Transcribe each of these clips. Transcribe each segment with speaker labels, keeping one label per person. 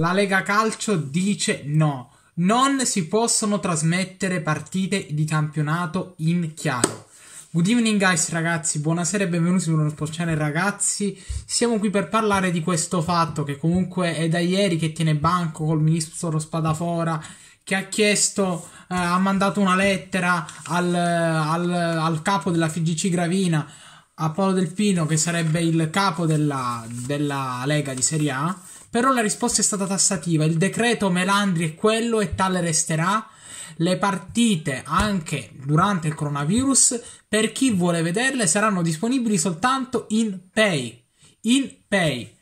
Speaker 1: La Lega Calcio dice no. Non si possono trasmettere partite di campionato in chiaro. Good evening guys ragazzi, buonasera e benvenuti su uno Sport Channel ragazzi. Siamo qui per parlare di questo fatto che comunque è da ieri che tiene banco col ministro Spadafora che ha chiesto, eh, ha mandato una lettera al, al, al capo della FGC Gravina Apollo Del Pino, che sarebbe il capo della, della, Lega di Serie A, però la risposta è stata tassativa. Il decreto Melandri è quello e tale resterà. Le partite, anche durante il coronavirus, per chi vuole vederle, saranno disponibili soltanto in pay. In pay.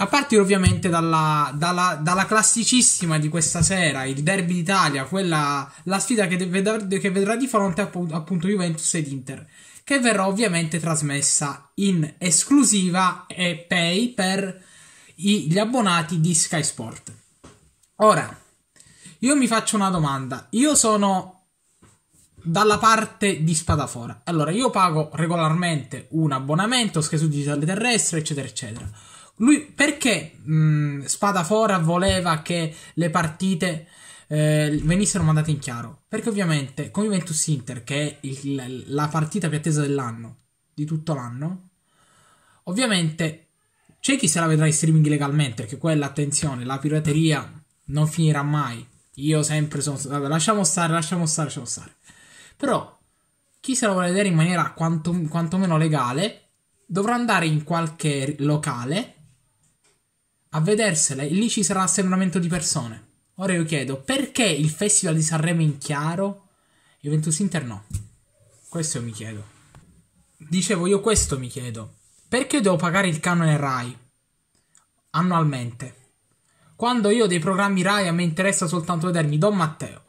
Speaker 1: A partire ovviamente dalla, dalla, dalla, classicissima di questa sera, il Derby d'Italia, quella, la sfida che, vedrà, che vedrà di fronte appunto Juventus ed Inter, che verrà ovviamente trasmessa in esclusiva e pay per gli abbonati di Sky Sport. Ora, io mi faccio una domanda. Io sono dalla parte di Spadafora. Allora, io pago regolarmente un abbonamento, Sky su Digitale Terrestre, eccetera, eccetera. Lui, perché mh, mm, Spadafora voleva che le partite eh, venissero mandate in chiaro? Perché ovviamente con Juventus Inter, che è il, la partita più attesa dell'anno, di tutto l'anno, ovviamente c'è chi se la vedrà in streaming legalmente, perché quella, attenzione, la pirateria non finirà mai. Io sempre sono... Vabbè, lasciamo stare, lasciamo stare, lasciamo stare. Però, chi se la vuole vedere in maniera quanto, quantomeno legale, dovrà andare in qualche locale a vedersela e lì ci sarà assembramento di persone. Ora io chiedo, perché il Festival di Sanremo in chiaro Juventus Inter no? Questo io mi chiedo. Dicevo, io questo mi chiedo. Perché devo pagare il canone RAI annualmente? Quando io ho dei programmi RAI a me interessa soltanto vedermi Don Matteo,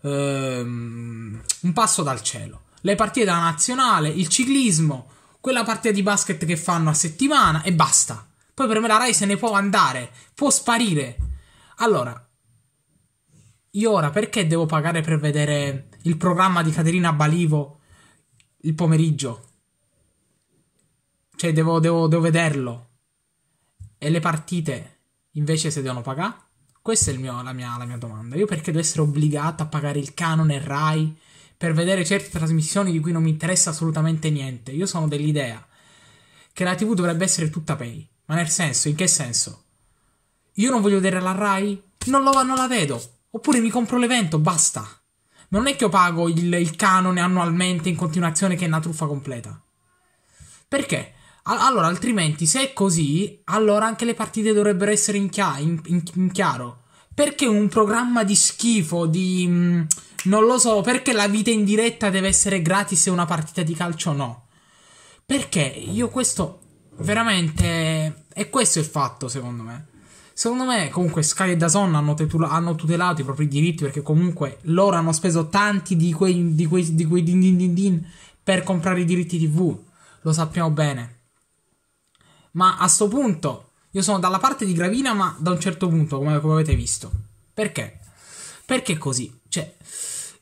Speaker 1: ehm, Un passo dal cielo, le partite della nazionale, il ciclismo, quella partita di basket che fanno a settimana e basta. Poi per me la RAI se ne può andare, può sparire. Allora, io ora perché devo pagare per vedere il programma di Caterina Balivo il pomeriggio? Cioè, devo, devo, devo vederlo. E le partite invece se devono pagare? Questa è mio, la, mia, la, mia, domanda. Io perché devo essere obbligato a pagare il canone RAI per vedere certe trasmissioni di cui non mi interessa assolutamente niente? Io sono dell'idea che la TV dovrebbe essere tutta pay. Ma nel senso, in che senso? Io non voglio vedere la RAI? Non, lo, non la vedo. Oppure mi compro l'evento, basta. Ma non è che io pago il, il canone annualmente in continuazione che è una truffa completa. Perché? Allora, altrimenti, se è così, allora anche le partite dovrebbero essere in, chia- in, in, in chiaro. Perché un programma di schifo, di... Mh, mm, non lo so, perché la vita in diretta deve essere gratis e una partita di calcio no? Perché io questo veramente... E questo è il fatto, secondo me. Secondo me, comunque, Sky e Dazon hanno, tetura- hanno tutelato i propri diritti perché comunque loro hanno speso tanti di quei, di quei, di quei din, din din din per comprare i diritti TV. Lo sappiamo bene. Ma a sto punto, io sono dalla parte di Gravina, ma da un certo punto, come, come avete visto. Perché? Perché così? Cioè,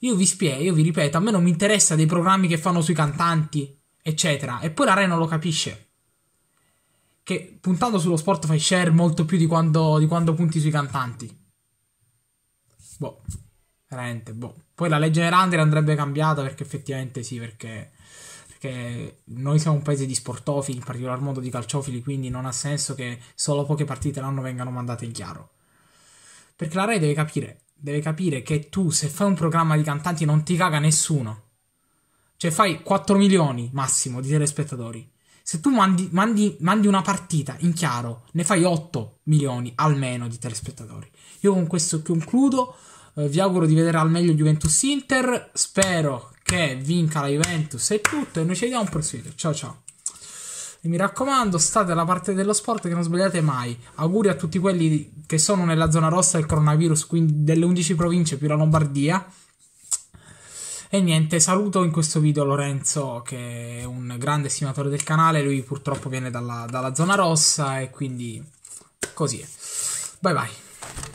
Speaker 1: io vi spiego, io vi ripeto, a me non mi interessa dei programmi che fanno sui cantanti, eccetera. E poi la Rai non lo capisce. Che puntando sullo sport fai share molto più di quando, di quando punti sui cantanti. Boh, veramente, boh. Poi la legge Nerander andrebbe cambiata perché effettivamente sì, perché perché noi siamo un paese di sportofili, in particolar modo di calciofili, quindi non ha senso che solo poche partite l'anno vengano mandate in chiaro. Perché la Rai deve capire, deve capire che tu se fai un programma di cantanti non ti caga nessuno. Cioè fai 4 milioni massimo di telespettatori. Se tu mandi, mandi, mandi una partita in chiaro, ne fai 8 milioni almeno di telespettatori. Io con questo concludo eh, vi auguro di vedere al meglio Juventus Inter. Spero che vinca la Juventus e tutto. E noi ci vediamo un proseguo. Ciao ciao. E mi raccomando, state alla parte dello sport che non sbagliate mai. Auguri a tutti quelli che sono nella zona rossa del coronavirus, quindi delle 11 province più la Lombardia. E niente, saluto in questo video Lorenzo che è un grande stimatore del canale, lui purtroppo viene dalla, dalla zona rossa e quindi così è. Bye bye.